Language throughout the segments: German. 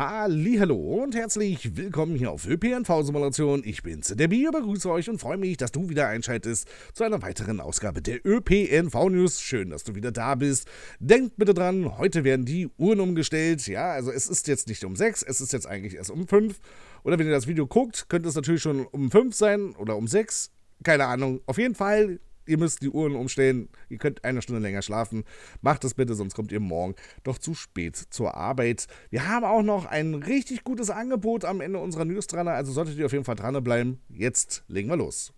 Hallo und herzlich willkommen hier auf ÖPNV Simulation. Ich bin's, der Bier, begrüße euch und freue mich, dass du wieder einschaltest zu einer weiteren Ausgabe der ÖPNV News. Schön, dass du wieder da bist. Denkt bitte dran, heute werden die Uhren umgestellt. Ja, also es ist jetzt nicht um 6, es ist jetzt eigentlich erst um 5. Oder wenn ihr das Video guckt, könnte es natürlich schon um 5 sein oder um 6. Keine Ahnung. Auf jeden Fall ihr müsst die Uhren umstellen, ihr könnt eine Stunde länger schlafen. Macht das bitte, sonst kommt ihr morgen doch zu spät zur Arbeit. Wir haben auch noch ein richtig gutes Angebot am Ende unserer News dran, also solltet ihr auf jeden Fall dranbleiben. Jetzt legen wir los.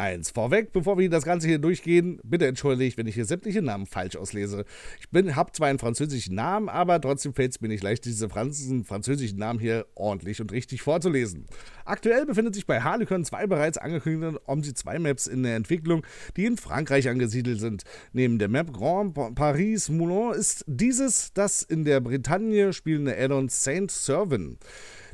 Eins vorweg, bevor wir das Ganze hier durchgehen, bitte entschuldigt, wenn ich hier sämtliche Namen falsch auslese. Ich habe zwar einen französischen Namen, aber trotzdem fällt es mir nicht leicht, diese Franzen, französischen Namen hier ordentlich und richtig vorzulesen. Aktuell befindet sich bei Harlequin zwei bereits angekündigte OMSI 2 Maps in der Entwicklung, die in Frankreich angesiedelt sind. Neben der Map Grand Paris Moulin ist dieses das in der Bretagne spielende Addon Saint Servin.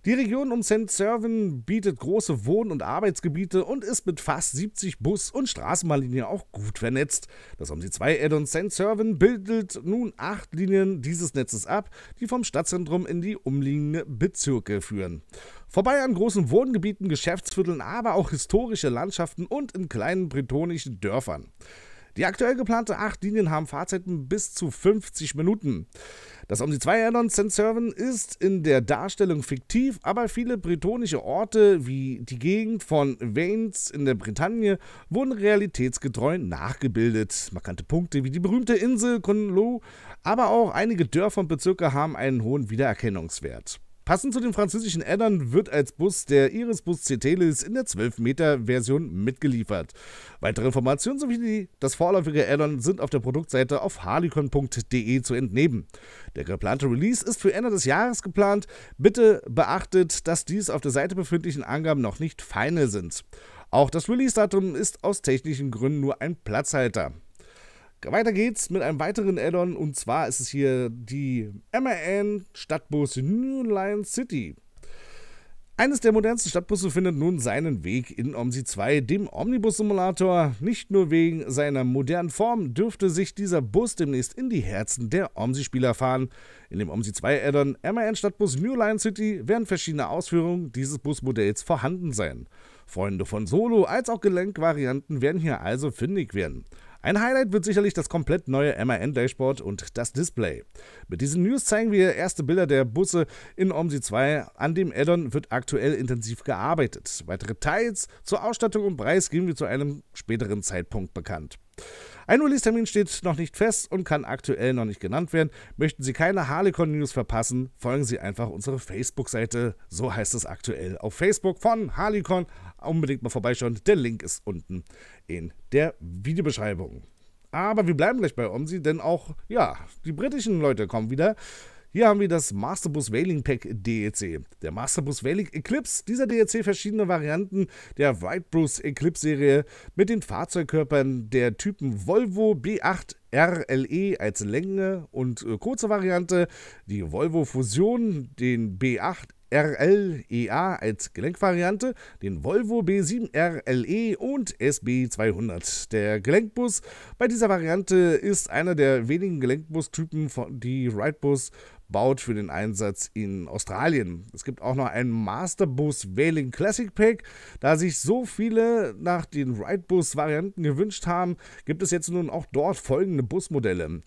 Die Region um St. Servin bietet große Wohn- und Arbeitsgebiete und ist mit fast 70 Bus- und Straßenbahnlinien auch gut vernetzt. Das haben sie zwei Add-on St. Servin bildet nun acht Linien dieses Netzes ab, die vom Stadtzentrum in die umliegenden Bezirke führen. Vorbei an großen Wohngebieten, Geschäftsvierteln, aber auch historische Landschaften und in kleinen bretonischen Dörfern. Die aktuell geplante acht Linien haben Fahrzeiten bis zu 50 Minuten. Das Omni 2 zwei Addons Senserven ist in der Darstellung fiktiv, aber viele bretonische Orte wie die Gegend von Vaines in der Bretagne wurden realitätsgetreu nachgebildet. Markante Punkte wie die berühmte Insel Kunlo, aber auch einige Dörfer und Bezirke haben einen hohen Wiedererkennungswert. Passend zu den französischen Addern wird als Bus der Irisbus bus Cetelis in der 12-Meter-Version mitgeliefert. Weitere Informationen sowie das vorläufige Addon sind auf der Produktseite auf harlicon.de zu entnehmen. Der geplante Release ist für Ende des Jahres geplant. Bitte beachtet, dass dies auf der Seite befindlichen Angaben noch nicht feine sind. Auch das Release-Datum ist aus technischen Gründen nur ein Platzhalter. Weiter geht's mit einem weiteren Addon und zwar ist es hier die MRN Stadtbus New Line City. Eines der modernsten Stadtbusse findet nun seinen Weg in OMSI 2, dem Omnibus-Simulator. Nicht nur wegen seiner modernen Form dürfte sich dieser Bus demnächst in die Herzen der OMSI-Spieler fahren. In dem OMSI 2-Addon MAN-Stadtbus New Line City werden verschiedene Ausführungen dieses Busmodells vorhanden sein. Freunde von Solo- als auch Gelenkvarianten werden hier also fündig werden. Ein Highlight wird sicherlich das komplett neue MAN-Dashboard und das Display. Mit diesen News zeigen wir erste Bilder der Busse in OMSI 2. An dem Addon wird aktuell intensiv gearbeitet. Weitere Teils zur Ausstattung und Preis geben wir zu einem späteren Zeitpunkt bekannt. Ein Release-Termin steht noch nicht fest und kann aktuell noch nicht genannt werden. Möchten Sie keine Harlequin-News verpassen, folgen Sie einfach unserer Facebook-Seite. So heißt es aktuell auf Facebook von Harlequin. Unbedingt mal vorbeischauen. Der Link ist unten in der Videobeschreibung. Aber wir bleiben gleich bei OMSI, denn auch, ja, die britischen Leute kommen wieder. Hier haben wir das Masterbus Wailing Pack DEC. Der Masterbus Wailing Eclipse, dieser DEC verschiedene Varianten der Whitebrus Eclipse Serie mit den Fahrzeugkörpern der Typen Volvo B8 RLE als Länge und äh, kurze Variante, die Volvo Fusion, den B8 RLEA als Gelenkvariante, den Volvo B7 RLE und SB200. Der Gelenkbus bei dieser Variante ist einer der wenigen Gelenkbustypen, die Ridebus baut für den Einsatz in Australien. Es gibt auch noch ein Masterbus Wailing Classic Pack. Da sich so viele nach den Ridebus-Varianten gewünscht haben, gibt es jetzt nun auch dort folgende Busmodelle.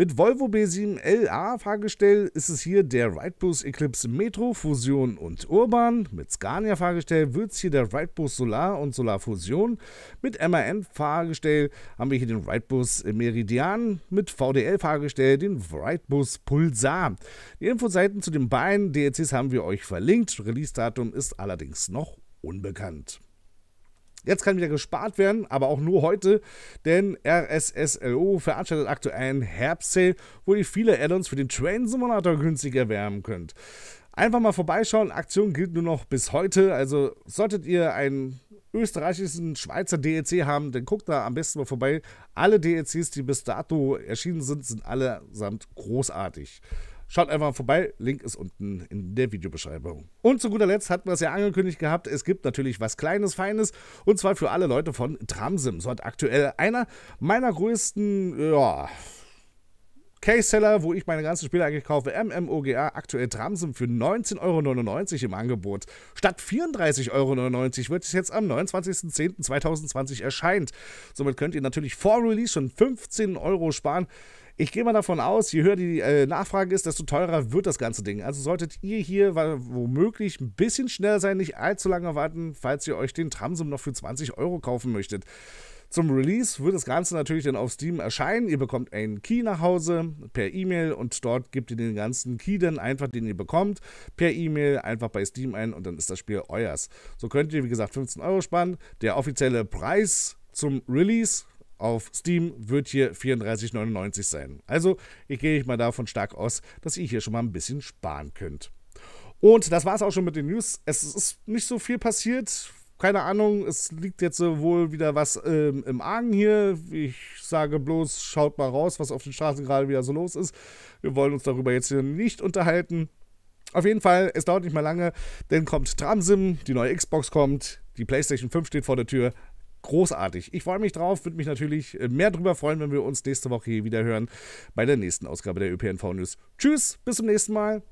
Mit Volvo B7LA Fahrgestell ist es hier der Ridebus Eclipse Metro, Fusion und Urban. Mit Scania Fahrgestell wird es hier der Ridebus Solar und Solar Fusion. Mit MAN Fahrgestell haben wir hier den Ridebus Meridian. Mit VDL Fahrgestell den Ridebus Pulsar. Die Infoseiten zu den beiden DLCs haben wir euch verlinkt. Release-Datum ist allerdings noch unbekannt. Jetzt kann wieder gespart werden, aber auch nur heute, denn RSSLO veranstaltet aktuell einen Herbstsale, wo ihr viele Addons für den Train Simulator günstig erwerben könnt. Einfach mal vorbeischauen, Aktion gilt nur noch bis heute, also solltet ihr einen österreichischen Schweizer DLC e haben, dann guckt da am besten mal vorbei. Alle DLCs, e die bis dato erschienen sind, sind allesamt großartig. Schaut einfach vorbei, Link ist unten in der Videobeschreibung. Und zu guter Letzt hatten wir es ja angekündigt gehabt, es gibt natürlich was Kleines, Feines und zwar für alle Leute von Tramsim. So hat aktuell einer meiner größten, ja, Case-Seller, wo ich meine ganzen Spiele eigentlich kaufe, MMOGA, aktuell Tramsim für 19,99 Euro im Angebot. Statt 34,99 Euro wird es jetzt am 29.10.2020 erscheint. Somit könnt ihr natürlich vor Release schon 15 Euro sparen. Ich gehe mal davon aus, je höher die äh, Nachfrage ist, desto teurer wird das ganze Ding. Also solltet ihr hier womöglich ein bisschen schneller sein, nicht allzu lange warten, falls ihr euch den Tramsum noch für 20 Euro kaufen möchtet. Zum Release wird das Ganze natürlich dann auf Steam erscheinen. Ihr bekommt einen Key nach Hause per E-Mail und dort gebt ihr den ganzen Key dann einfach, den ihr bekommt, per E-Mail einfach bei Steam ein und dann ist das Spiel euers. So könnt ihr, wie gesagt, 15 Euro sparen. Der offizielle Preis zum Release auf Steam wird hier 34,99 sein. Also ich gehe mal davon stark aus, dass ihr hier schon mal ein bisschen sparen könnt. Und das war es auch schon mit den News. Es ist nicht so viel passiert. Keine Ahnung, es liegt jetzt wohl wieder was ähm, im Argen hier. Ich sage bloß, schaut mal raus, was auf den Straßen gerade wieder so los ist. Wir wollen uns darüber jetzt hier nicht unterhalten. Auf jeden Fall, es dauert nicht mehr lange, denn kommt Tramsim, die neue Xbox kommt, die PlayStation 5 steht vor der Tür, großartig. Ich freue mich drauf, würde mich natürlich äh, mehr darüber freuen, wenn wir uns nächste Woche hier wieder hören bei der nächsten Ausgabe der ÖPNV News. Tschüss, bis zum nächsten Mal.